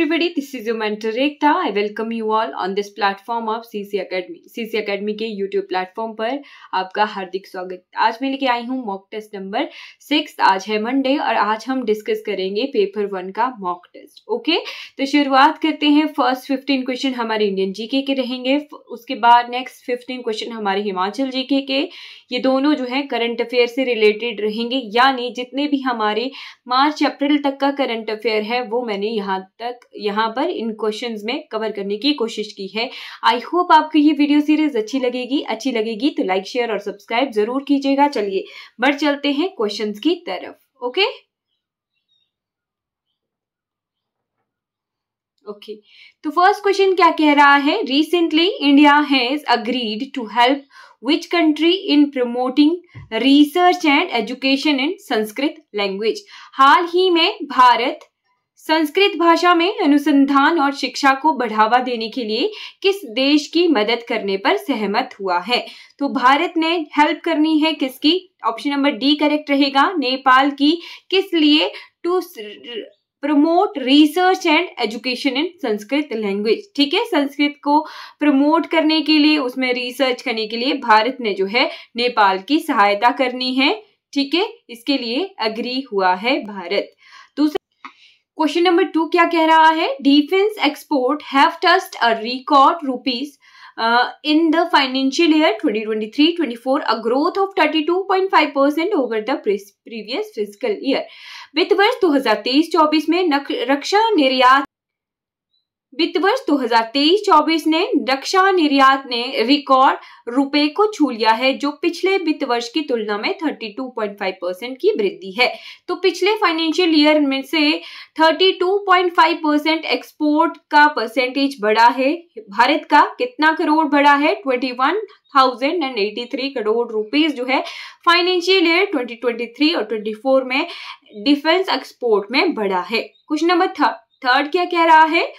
everybody, this is your mentor Rekta. I welcome you all on this platform of CC Academy. CC Academy के YouTube platform पर आपका हार्दिक स्वागत आज मैं लेके आई हूँ मॉक टेस्ट नंबर सिक्स आज है मंडे और आज हम डिस्कस करेंगे पेपर वन का मॉक टेस्ट ओके तो शुरुआत करते हैं फर्स्ट फिफ्टीन क्वेश्चन हमारे इंडियन जीके के रहेंगे उसके बाद नेक्स्ट फिफ्टीन क्वेश्चन हमारे हिमाचल जीके के ये दोनों जो है करंट अफेयर से रिलेटेड रहेंगे यानी जितने भी हमारे मार्च अप्रैल तक का करंट अफेयर है वो मैंने यहाँ तक यहाँ पर इन क्वेश्चन में कवर करने की कोशिश की है आई होप आपको ये वीडियो सीरीज अच्छी लगेगी अच्छी लगेगी तो लाइक शेयर और सब्सक्राइब जरूर कीजिएगा चलिए बढ़ चलते हैं क्वेश्चन की तरफ ओके ओके तो फर्स्ट क्वेश्चन क्या कह रहा है recently India has agreed to help which country in promoting research and education in Sanskrit language हाल ही में भारत संस्कृत भाषा में अनुसंधान और शिक्षा को बढ़ावा देने के लिए किस देश की मदद करने पर सहमत हुआ है तो भारत ने हेल्प करनी है किसकी ऑप्शन नंबर डी करेक्ट रहेगा नेपाल की किस लिए to promote research and education in Sanskrit language ठीक है संस्कृत को प्रमोट करने के लिए उसमें रिसर्च करने के लिए भारत ने जो है नेपाल की सहायता करनी है ठीक है इसके लिए अग्री हुआ है भारत दूसरा क्वेश्चन नंबर टू क्या कह रहा है defence export have touched a record rupees in the financial year 2023-24 a growth of 32.5% percent over the previous physical year वित्त वर्ष 2023-24 में रक्षा निर्यात वित्त वर्ष 2023-24 ने रक्षा निर्यात ने रिकॉर्ड रुपए को छू लिया है जो पिछले वित्त वर्ष की तुलना में 32.5 परसेंट की वृद्धि है तो पिछले फाइनेंशियल ईयर में से 32.5 परसेंट एक्सपोर्ट का परसेंटेज बढ़ा है भारत का कितना करोड़ बढ़ा है 21 thousand and eighty three crore rupees जो है फाइनेंशियल ईयर 2023 और 24 में डिफेंस एक्सपोर्ट में बढ़ा है क्वेश्चन नंबर थर्ड क्या कह रहा है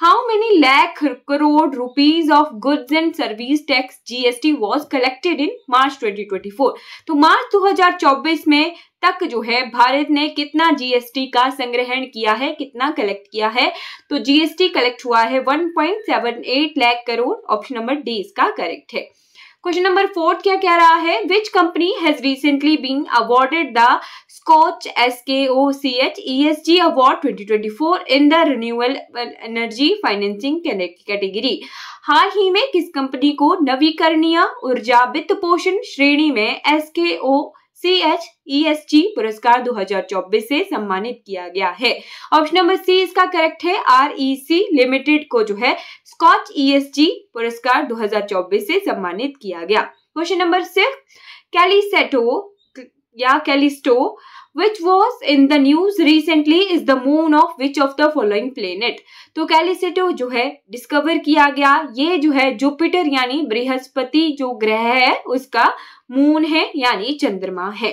how many lakh crore rupees of goods and service tax GST was collected in March 2024 तो मार्च 2024 में तक जो है भारत ने कितना जीएसटी का संग्रहण किया है कितना कलेक्ट किया है तो जीएसटी कलेक्ट हुआ है 1.78 lakh crore option number D इसका करेक्ट है क्वेश्चन नंबर फोर्थ क्या कह रहा है which company has recently been awarded the Skoch S K O C H E S G award twenty twenty four in the renewable energy financing category हाल ही में किस कंपनी को नवीकरणीय ऊर्जा वित्त पोषण श्रेणी में S K O C H E S जी पुरस्कार 2024 से सम्मानित किया गया है ऑप्शन नंबर सी इसका करेक्ट है आर ई सी लिमिटेड को जो है स्कॉच ई एस जी पुरस्कार 2024 से सम्मानित किया गया क्वेश्चन नंबर सिक्स कैलीसेटो या Callisto which was in the news recently is the moon of which of the following planet तो कैलिसेटो जो है डिस्कवर किया गया ये जो है जुपिटर यानी बृहस्पति जो ग्रह है उसका मून है यानी चंद्रमा है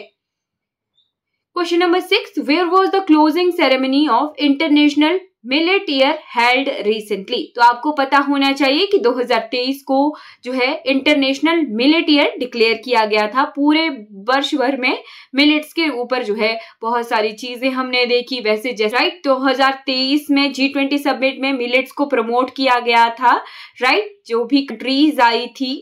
question number six where was the closing ceremony of international millet year held recently तो आपको पता होना चाहिए कि 2023 को जो है इंटरनेशनल मिलेट ईयर डिक्लेयर किया गया था पूरे वर्ष भर में मिलेट्स के ऊपर जो है बहुत सारी चीजें हमने देखी वैसे जैसे राइट 2023 में जी ट्वेंटी सबमिट में मिलेट्स को प्रमोट किया गया था राइट जो भी कंट्रीज आई थी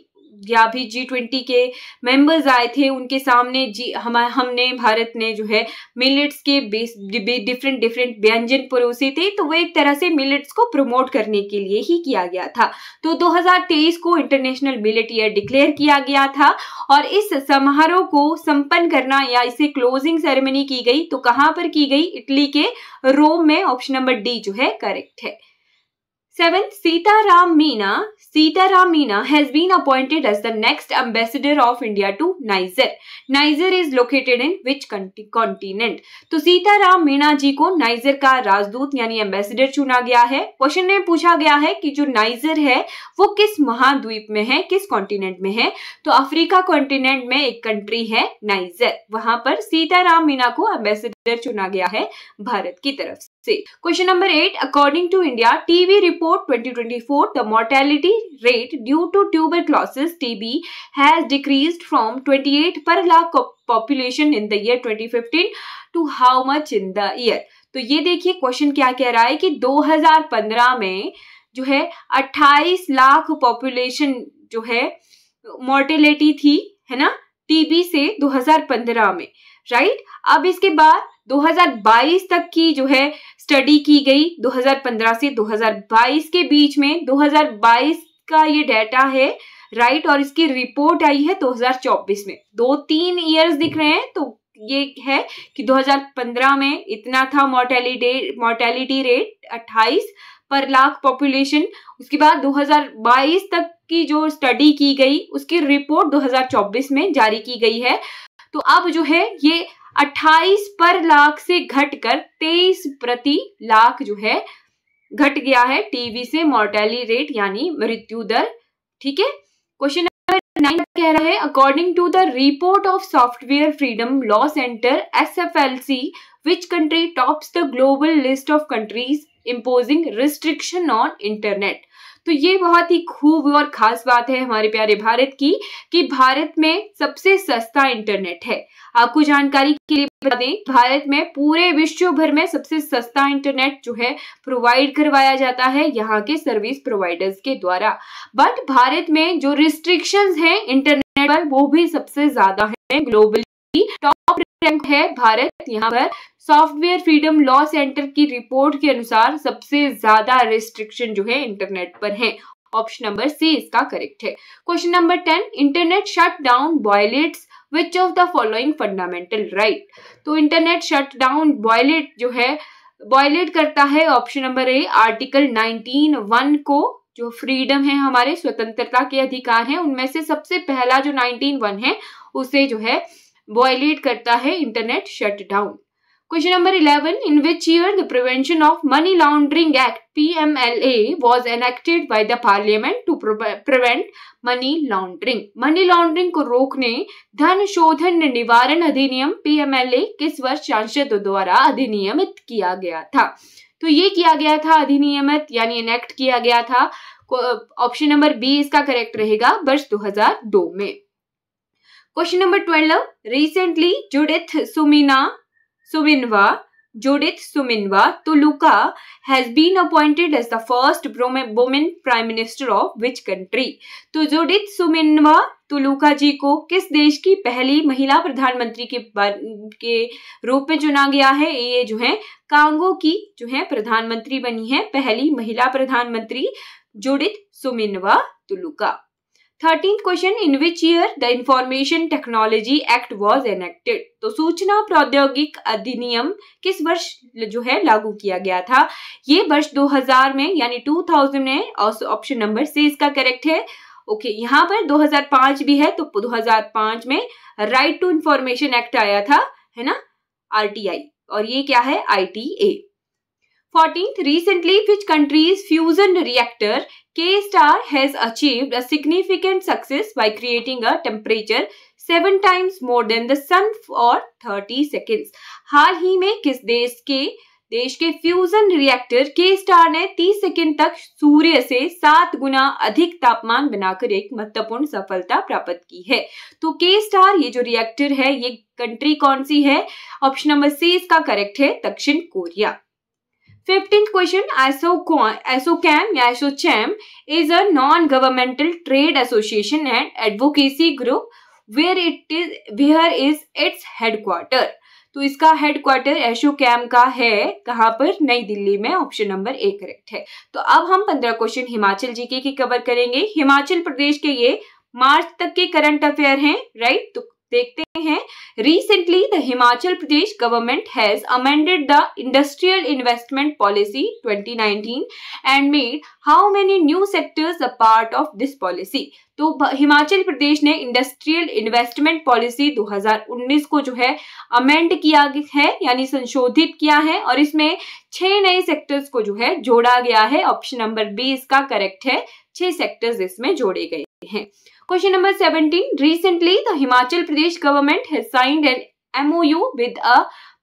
या भी जी ट्वेंटी के मेंबर्स आए थे उनके सामने जी हम हमने भारत ने जो है मिलेट्स के डिफरेंट डिफरेंट व्यंजन परोसे थे तो वो एक तरह से मिलेट्स को प्रमोट करने के लिए ही किया गया था तो 2023 को इंटरनेशनल मिलेट ईयर डिक्लेयर किया गया था और इस समारोह को संपन्न करना या इसे क्लोजिंग सेरेमनी की गई तो कहाँ पर की गई इटली के रोम में ऑप्शन नंबर डी जो है करेक्ट है Seventh, Sitaram Meena, Sitaram Meena has been appointed as the next ambassador of India to Niger. Niger is located in which continent? तो सीताराम मीणा जी को नाइजर का राजदूत यानी एम्बेसडर चुना गया है क्वेश्चन में पूछा गया है कि जो नाइजर है वो किस महाद्वीप में है किस कॉन्टिनेंट में है तो अफ्रीका कॉन्टिनेंट में एक कंट्री है नाइजर वहां पर सीताराम मीणा को एम्बेसडर लीडर चुना गया है भारत की तरफ से question number eight according to India TV report 2024 twenty four the mortality rate due to tuberculosis TB has decrease from 28 per lakh population in the year 2015 to how much in the year तो ये देखिए question क्या कह रहा है कि 2015 में जो है 28 लाख पॉपुलेशन जो है मोर्टेलिटी थी है ना टीबी से 2015 में राइट अब इसके बाद 2022 तक की जो है स्टडी की गई 2015 से 2022 के बीच में 2022 का ये डेटा है राइट और इसकी रिपोर्ट आई है 2024 में दो तीन ईयर्स दिख रहे हैं तो ये है कि 2015 में इतना था mortality mortality rate 28 per lakh population उसके बाद 2022 तक की जो स्टडी की गई उसकी रिपोर्ट 2024 में जारी की गई है तो अब जो है ये 28 पर लाख से घटकर 23 प्रति लाख जो है घट गया है टीवी से मोर्टेली रेट यानी मृत्यु दर ठीक है क्वेश्चन नंबर नाइन कह रहा है according to the report of software freedom law centre S F L C which country tops the global list of countries imposing restriction on internet तो ये बहुत ही खूब और खास बात है हमारे प्यारे भारत की कि भारत में सबसे सस्ता इंटरनेट है आपको जानकारी के लिए बता दें भारत में पूरे विश्व भर में सबसे सस्ता इंटरनेट जो है प्रोवाइड करवाया जाता है यहाँ के सर्विस प्रोवाइडर्स के द्वारा बट भारत में जो रिस्ट्रिक्शन है इंटरनेट पर वो भी सबसे ज्यादा है ग्लोबली टॉप रैंक है भारत यहाँ पर सॉफ्टवेयर फ्रीडम लॉ सेंटर की रिपोर्ट के अनुसार सबसे ज्यादा रिस्ट्रिक्शन जो है इंटरनेट पर है ऑप्शन नंबर सी इसका करेक्ट है question number ten internet shut shutdown violates which of the following fundamental right तो इंटरनेट शट डाउन बॉयलेट जो है बॉयलेट करता है option number A article nineteen one को जो फ्रीडम है हमारे स्वतंत्रता के अधिकार हैं उनमें से सबसे पहला जो 19 वन है उसे जो है वॉयलेट करता है internet shut down question number eleven in which year the prevention of money laundering act P M L A was enacted by the parliament to prevent money laundering money laundering को रोकने धन शोधन निवारण अधिनियम P M L ए किस वर्ष सांसद द्वारा अधिनियमित किया गया था तो ये किया गया था अधिनियमित यानी एनेक्ट किया गया था ऑप्शन नंबर बी इसका करेक्ट रहेगा वर्ष दो हजार दो में question number twelve recently Judith Sumina Suminwa Judith Suminwa Tuluka has been appointed as the first women prime minister of which country तो जुडिथ सुमिनवा तुलुका जी को किस देश की पहली महिला प्रधानमंत्री के के रूप में चुना गया है ये जो है कांगो की जो है प्रधानमंत्री बनी है पहली महिला प्रधानमंत्री Judith Suminwa Tuluka thirteen question in which year the information technology act was enacted तो सूचना प्रौद्योगिक अधिनियम किस वर्ष जो है लागू किया गया था ये वर्ष 2000 में यानी 2000 में ऑप्शन नंबर से इसका करेक्ट है ओके यहाँ पर 2005 भी है तो 2005 में राइट टू इंफॉर्मेशन एक्ट आया था है ना आर और ये क्या है A Fourteenth, recently which country's fusion reactor K-star has achieved a significant success by creating a temperature seven times more than the sun for thirty seconds हाल ही में किस देश के देश के फ्यूजन रिएक्टर के स्टार ने 30 सेकंड तक सूर्य से सात गुना अधिक तापमान बनाकर एक महत्वपूर्ण सफलता प्राप्त की है तो के स्टार ये जो रिएक्टर है ये कंट्री कौन सी है ऑप्शन नंबर सी इसका करेक्ट है दक्षिण कोरिया फिफ्टींथ क्वेश्चन एसोकैम या ASSOCHAM is a non governmental trade association and advocacy group where it is where is its headquarter तो इसका हेडक्वार्टर एशो कैम का है कहाँ पर नई दिल्ली में ऑप्शन नंबर ए करेक्ट है तो अब हम पंद्रह क्वेश्चन हिमाचल जीके के कवर करेंगे हिमाचल प्रदेश के ये मार्च तक के करंट अफेयर हैं राइट तो देखते हैं recently the Himachal Pradesh government has amended the industrial investment policy 2019 and made how many new sectors a part of this policy तो हिमाचल प्रदेश ने इंडस्ट्रियल इन्वेस्टमेंट पॉलिसी 2019 को जो है अमेंड किया है यानी संशोधित किया है और इसमें छह नए सेक्टर्स को जो है जोड़ा गया है ऑप्शन नंबर बी इसका करेक्ट है छह सेक्टर्स इसमें जोड़े गए हैं question number 17. Recently, the Himachal Pradesh government has signed an with a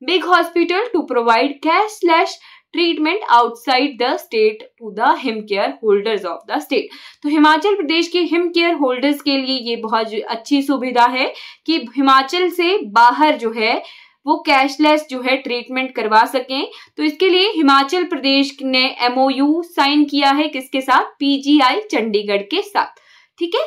big hospital to provide cash slash treatment outside the state to the Him care holders of the state तो हिमाचल प्रदेश के him care holders के लिए ये बहुत अच्छी सुविधा है कि हिमाचल से बाहर जो है वो कैशलेस जो है ट्रीटमेंट करवा सकें तो इसके लिए हिमाचल प्रदेश ने एमओयू साइन किया है किसके साथ पीजीआई चंडीगढ़ के साथ ठीक है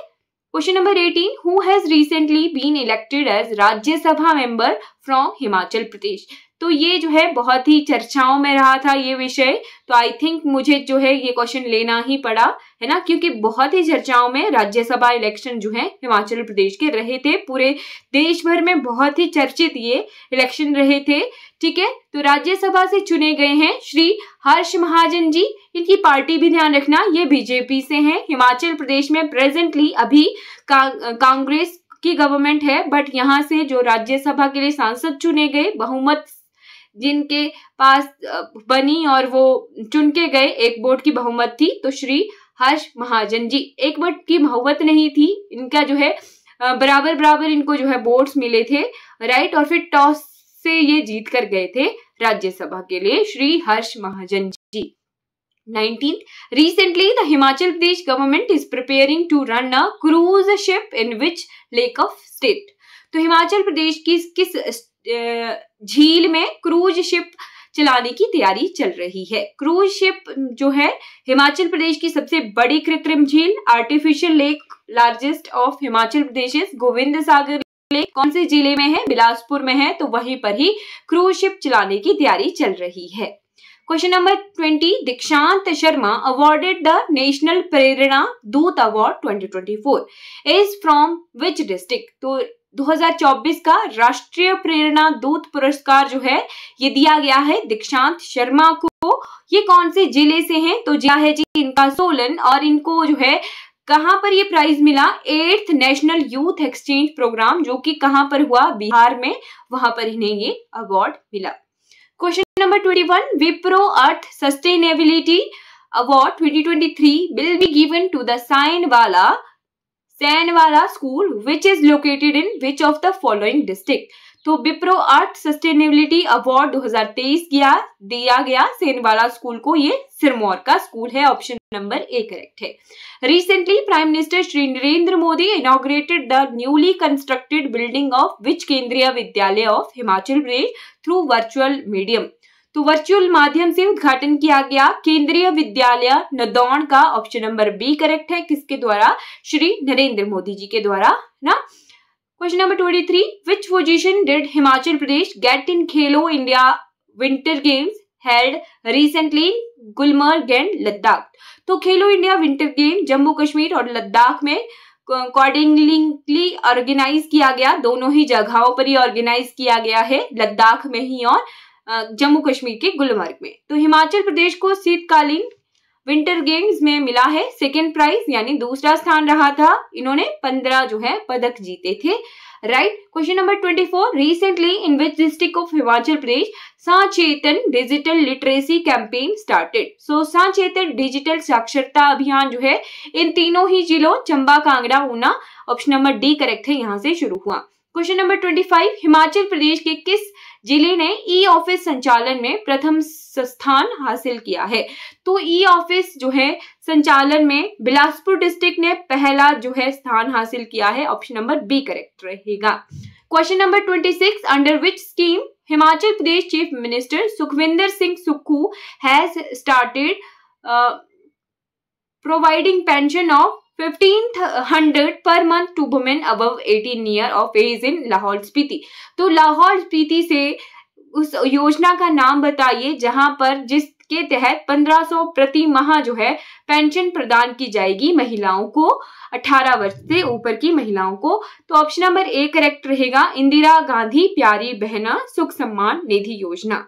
Question number 18. Who has recently been elected as Rajya Sabha member from Himachal Pradesh? तो ये जो है बहुत ही चर्चाओं में रहा था ये विषय तो आई थिंक मुझे जो है ये क्वेश्चन लेना ही पड़ा है ना क्योंकि बहुत ही चर्चाओं में राज्यसभा इलेक्शन जो है हिमाचल प्रदेश के रहे थे पूरे देश भर में बहुत ही चर्चित ये इलेक्शन रहे थे ठीक है तो राज्यसभा से चुने गए हैं श्री हर्ष महाजन जी इनकी पार्टी भी ध्यान रखना ये बीजेपी से है हिमाचल प्रदेश में प्रेजेंटली अभी कांग्रेस की गवर्नमेंट है बट यहाँ से जो राज्यसभा के लिए सांसद चुने गए बहुमत जिनके पास बनी और वो चुन के गए एक बोर्ड की बहुमत थी तो श्री हर्ष महाजन जी एक बोर्ड की बहुमत नहीं थी इनका जो है बराबर बराबर इनको जो है वोट्स मिले थे राइट और फिर टॉस से ये जीत कर गए थे राज्यसभा के लिए Shri Harsh Mahajan ji nineteen recently the himachal pradesh government is preparing to run a cruise ship in which lake of state तो हिमाचल प्रदेश की किस झील में क्रूज शिप चलाने की तैयारी चल रही है क्रूज शिप जो है हिमाचल प्रदेश की सबसे बड़ी कृत्रिम झील artificial lake largest of Himachal Pradesh Gobind Sagar lake कौन से जिले में है बिलासपुर में है तो वहीं पर ही क्रूज शिप चलाने की तैयारी चल रही है question number twenty Dikshant Sharma awarded the national Prerna Doot award 2024 is from which district तो 2024 का राष्ट्रीय प्रेरणा दूत पुरस्कार जो है ये दिया गया है दीक्षांत शर्मा को ये कौन से जिले से हैं तो जिला है जी इनका सोलन और इनको जो है कहां पर ये प्राइज मिला eighth national youth exchange programme जो कि कहां पर हुआ बिहार में वहां पर इन्हें ये अवार्ड मिला question number twenty one Wipro earth sustainability award will be given to the Sainwala Sainwala school which is located in which of the following district तो विप्रो अर्थ सस्टेनेबिलिटी अवार्ड 2023 किया दिया गया सेनवाला स्कूल को ये सिरमौर का स्कूल है ऑप्शन नंबर ए करेक्ट है recently prime minister Shri Narendra Modi inaugurated the newly constructed building of which Kendriya Vidyalaya of Himachal Pradesh through virtual medium तो वर्चुअल माध्यम से उद्घाटन किया गया केंद्रीय विद्यालय नदौन का ऑप्शन नंबर बी करेक्ट है किसके द्वारा श्री नरेंद्र मोदी जी के द्वारा ना question number twenty three which position did Himachal Pradesh get in Khelo India winter games held recently Gulmarg and Ladakh तो Khelo India winter game Jammu Kashmir और लद्दाख में अकॉर्डिंगली ऑर्गेनाइज किया गया दोनों ही जगहों पर ही ऑर्गेनाइज किया गया है लद्दाख में ही और जम्मू कश्मीर के गुलमर्ग में तो हिमाचल प्रदेश को शीतकालीन विंटर गेम्स में मिला है सेकेंड प्राइज यानी दूसरा स्थान रहा था इन्होंने पंद्रह जो है पदक जीते थे right question number twenty four recently in which district of Himachal Pradesh Sachetan digital literacy campaign started so Sachetan digital साक्षरता अभियान जो है इन तीनों ही जिलों Chamba Kangra Una option number D correct है यहाँ से शुरू हुआ question number twenty five Himachal Pradesh के किस जिले ने ई ऑफिस संचालन में प्रथम स्थान हासिल किया है तो ई ऑफिस जो है संचालन में बिलासपुर डिस्ट्रिक्ट ने पहला जो है स्थान हासिल किया है ऑप्शन नंबर बी करेक्ट रहेगा question number twenty six under which scheme Himachal Pradesh chief minister Sukhvinder Singh Sukhu has started providing pension of fifteen hundred per month to women above eighteen year of age in Lahaul Spiti तो लाहौल स्पीति से उस योजना का नाम बताइए जहां पर जिस के तहत 1500 प्रति माह जो है पेंशन प्रदान की जाएगी महिलाओं को 18 वर्ष से ऊपर की महिलाओं को तो ऑप्शन नंबर ए करेक्ट रहेगा इंदिरा गांधी प्यारी बहना सुख सम्मान निधि योजना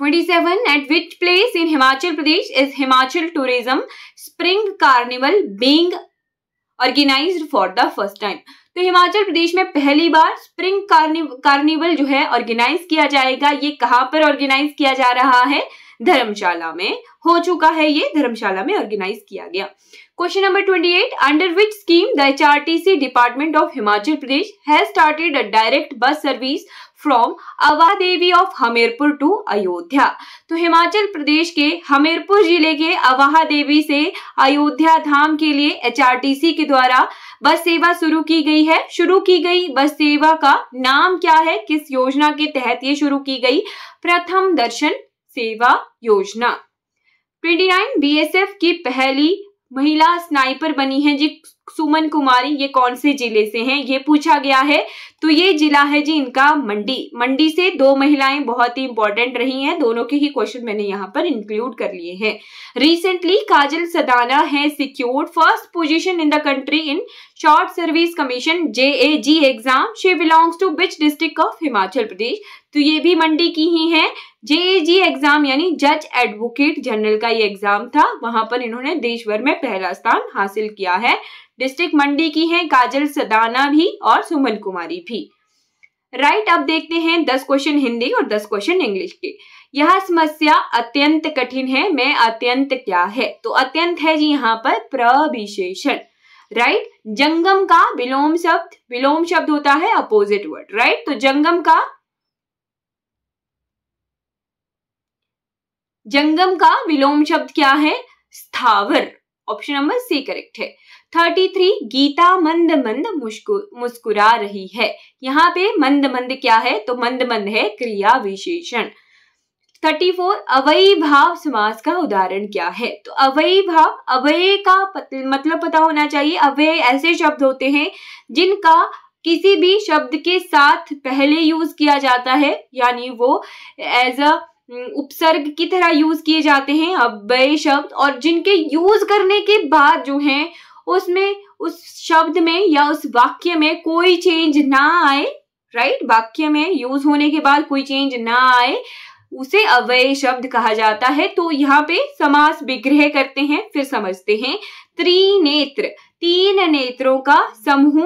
27 at which place in Himachal Pradesh is Himachal Tourism Spring Carnival being organise for the first time तो हिमाचल प्रदेश में पहली बार स्प्रिंग कार्निवल जो है ऑर्गेनाइज किया जाएगा ये कहाँ पर ऑर्गेनाइज किया जा रहा है धर्मशाला में हो चुका है ये धर्मशाला में ऑर्गेनाइज किया गया question number 28 under which scheme the HRTC department of Himachal Pradesh has started a direct bus service from Awa Devi of Hamirpur to Ayodhya तो हिमाचल प्रदेश के हमीरपुर जिले के अवाहा देवी से अयोध्या धाम के लिए एच के द्वारा बस सेवा शुरू की गई है शुरू की गई बस सेवा का नाम क्या है किस योजना के तहत ये शुरू की गई प्रथम दर्शन सेवा योजना ट्वेंटी नाइन की पहली महिला स्नाइपर बनी है जी सुमन कुमारी ये कौन से जिले से हैं ये पूछा गया है तो ये जिला है जी इनका मंडी मंडी से दो महिलाएं बहुत ही इंपॉर्टेंट रही हैं दोनों के ही क्वेश्चन मैंने यहाँ पर इंक्लूड कर लिए हैं recently Kajal Sadana has secured first position in the country in short commission J A G exam she belongs to which district of Himachal Pradesh तो ये भी मंडी की ही है जे ए जी एग्जाम यानी जज एडवोकेट जनरल का ये एग्जाम था वहां पर इन्होंने देश भर में पहला स्थान हासिल किया है डिस्ट्रिक्ट मंडी की है काजल सदाना भी और सुमन कुमारी भी राइट right, अब देखते हैं दस क्वेश्चन हिंदी और दस क्वेश्चन इंग्लिश के यह समस्या अत्यंत कठिन है मैं अत्यंत क्या है तो अत्यंत है जी यहाँ पर प्रविशेषण राइट जंगम का विलोम शब्द विलोम शब्द होता है अपोजिट वर्ड राइट तो जंगम का जंगम का विलोम शब्द क्या है स्थावर ऑप्शन नंबर सी करेक्ट है थर्टी थ्री गीता मंद मंद मुस्कुरा रही है यहाँ पे मंद मंद क्या है तो मंद मंद है क्रिया विशेषण थर्टी फोर अवयी भाव समास का उदाहरण क्या है तो अवयी भाव अवय का मतलब पता होना चाहिए अवय ऐसे शब्द होते हैं जिनका किसी भी शब्द के साथ पहले यूज किया जाता है यानी वो एज अ उपसर्ग की तरह यूज किए जाते हैं अवय शब्द और जिनके यूज करने के बाद जो है उसमें उस शब्द में या उस वाक्य में कोई चेंज ना आए राइट वाक्य में यूज होने के बाद कोई चेंज ना आए उसे अव्यय शब्द कहा जाता है तो यहाँ पे समास विग्रह करते हैं फिर समझते हैं त्रिनेत्र तीन नेत्रों का समूह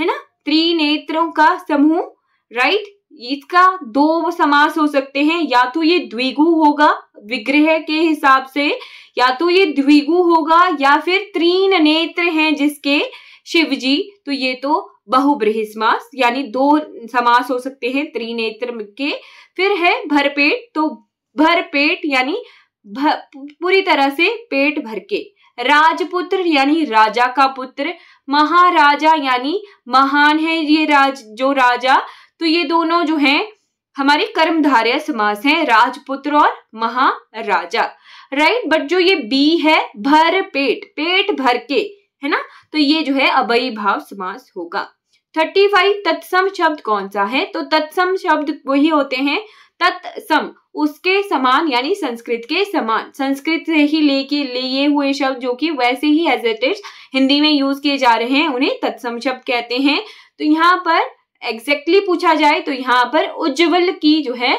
है ना त्रिनेत्रों का समूह राइट इसका दो समास हो सकते हैं या तो ये द्विगु होगा विग्रह के हिसाब से या तो ये द्विगु होगा या फिर त्रीन नेत्र हैं जिसके शिव जी तो ये तो बहुब्रह समास यानी दो समास हो सकते हैं त्रिनेत्र के फिर है भरपेट तो भरपेट यानी पूरी तरह से पेट भर के राजपुत्र यानी राजा का पुत्र महाराजा यानी महान है ये राज जो राजा तो ये दोनों जो हैं हमारे कर्मधारय समास हैं राजपुत्र और महाराजा राइट बट जो ये बी है भर पेट पेट भर के है ना तो ये जो है अबई भाव समास होगा थर्टी फाइव तत्सम शब्द कौन सा है तो तत्सम शब्द वही होते हैं तत्सम उसके समान यानी संस्कृत के समान संस्कृत से ही लेके लिए हुए शब्द जो कि वैसे ही एज इट इज हिंदी में यूज किए जा रहे हैं उन्हें तत्सम शब्द कहते हैं तो यहाँ पर एग्जैक्टली exactly पूछा जाए तो यहाँ पर उज्जवल की जो है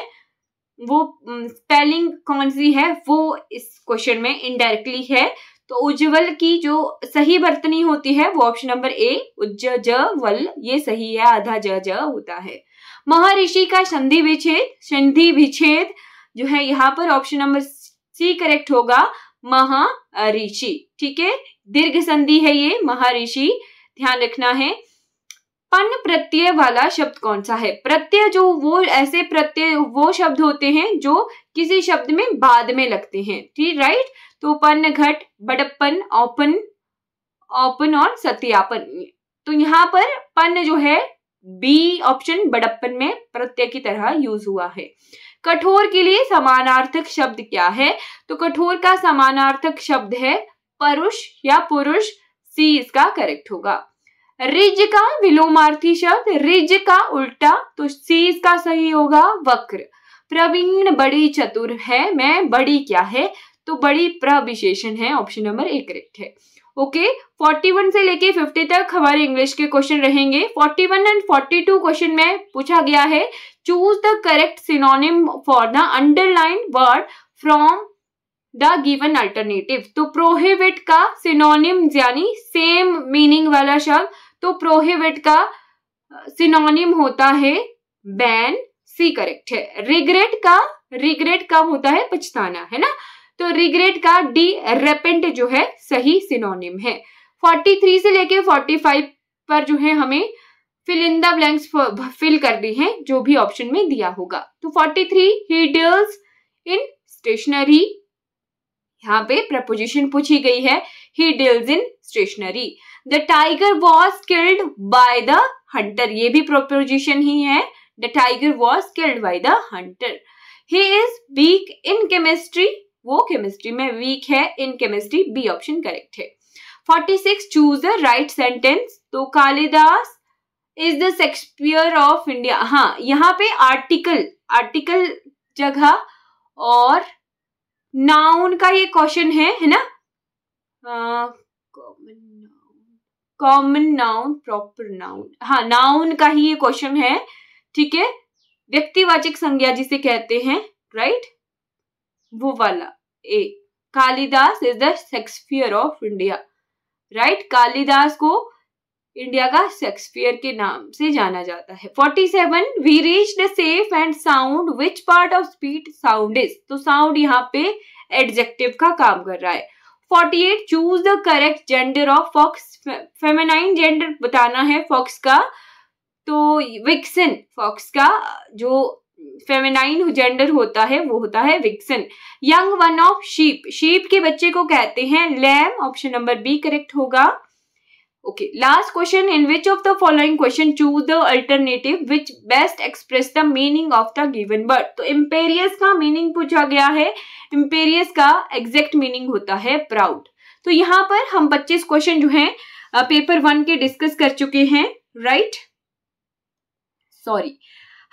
वो स्पेलिंग कौन सी है वो इस क्वेश्चन में इनडायरेक्टली है तो उज्जवल की जो सही बर्तनी होती है वो ऑप्शन नंबर ए उज्ज वल ये सही है आधा ज ज होता है महर्षि का संधि विच्छेद संधि विच्छेद जो है यहाँ पर ऑप्शन नंबर सी करेक्ट होगा महर्षि ठीक है दीर्घ संधि है ये महर्षि ध्यान रखना है पन प्रत्यय वाला शब्द कौन सा है प्रत्यय जो वो ऐसे प्रत्यय वो शब्द होते हैं जो किसी शब्द में बाद में लगते हैं ठीक राइट तो पन्न घट बड़प्पन ओपन ओपन और सत्यापन तो यहाँ पर पन्न जो है बी ऑप्शन बड़प्पन में प्रत्यय की तरह यूज हुआ है कठोर के लिए समानार्थक शब्द क्या है तो कठोर का समानार्थक शब्द है परुष या पुरुष सी इसका करेक्ट होगा रिज का विलोमार्थी शब्द रिज का उल्टा तो सी इसका सही होगा वक्र प्रवीण बड़ी चतुर है मैं बड़ी क्या है तो बड़ी प्रविशेषण है ऑप्शन नंबर एक करेक्ट है ओके फोर्टी वन से लेके फिफ्टी तक हमारे इंग्लिश के क्वेश्चन रहेंगे 41 एंड 42 क्वेश्चन में पूछा गया है choose the correct synonym for the underline word from the given alternative तो प्रोहिबिट का सिनोनिम यानी सेम मीनिंग वाला शब्द तो प्रोहिबिट का सिनोनिम होता है बैन सी करेक्ट है रिग्रेट का रिग्रेट का होता है पछताना है ना तो रिग्रेट का डी रेपेंट जो है सही सिनोनिम है 43 से लेके 45 पर जो है हमें fill in the blanks fill दी है जो भी ऑप्शन में दिया होगा तो 43 ही डील्स इन स्टेशनरी यहाँ पे प्रपोजिशन पूछी गई है he deals in stationery the tiger was killed by the hunter ये भी प्रपोजिशन ही है The tiger was killed by the hunter. He is weak in chemistry. वो केमिस्ट्री में वीक है in chemistry B option correct है 46 choose the right sentence तो Kalidas is the Shakespeare of India हाँ यहाँ पे आर्टिकल आर्टिकल जगह और नाउन का ये क्वेश्चन है है ना common noun common noun proper noun हाँ नाउन का ही ये क्वेश्चन है ठीक है व्यक्तिवाचक संज्ञा जिसे कहते हैं राइट वो वाला A Kalidas is the Shakespeare of India right Kalidas को इंडिया का शेक्सपियर के नाम से जाना जाता है 47 we reach the safe and sound which part of speech sound is तो साउंड यहाँ पे एडजेक्टिव का काम कर रहा है 48 choose the correct gender of fox feminine gender बताना है फॉक्स का तो विक्सन फॉक्स का जो फेमिनाइन जेंडर होता है वो होता है vixen young one of sheep sheep के बच्चे को कहते हैं lamb option number B correct होगा okay last question in which of the following question choose the alternative which best express the meaning of the given word तो imperious का meaning पूछा गया है इम्पेरियस का एग्जैक्ट मीनिंग होता है प्राउड तो यहाँ पर हम पच्चीस क्वेश्चन जो है पेपर वन के डिस्कस कर चुके हैं राइट right? सॉरी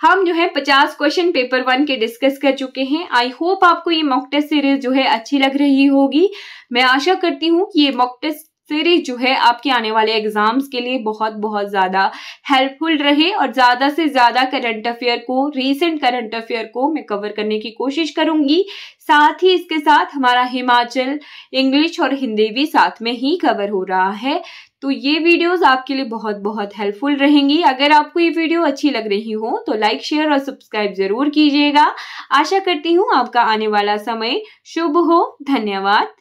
हम जो है पचास क्वेश्चन पेपर वन के डिस्कस कर चुके हैं आई होप आपको ये मॉक टेस्ट सीरीज जो है अच्छी लग रही होगी मैं आशा करती हूँ कि ये मॉक टेस्ट सीरीज जो है आपके आने वाले एग्जाम्स के लिए बहुत बहुत ज़्यादा हेल्पफुल रहे और ज़्यादा से ज़्यादा करंट अफेयर को रीसेंट करंट अफेयर को मैं कवर करने की कोशिश करूंगी साथ ही इसके साथ हमारा हिमाचल इंग्लिश और हिंदी भी साथ में ही कवर हो रहा है तो ये वीडियोस आपके लिए बहुत बहुत हेल्पफुल रहेंगी अगर आपको ये वीडियो अच्छी लग रही हो तो लाइक शेयर और सब्सक्राइब जरूर कीजिएगा आशा करती हूँ आपका आने वाला समय शुभ हो धन्यवाद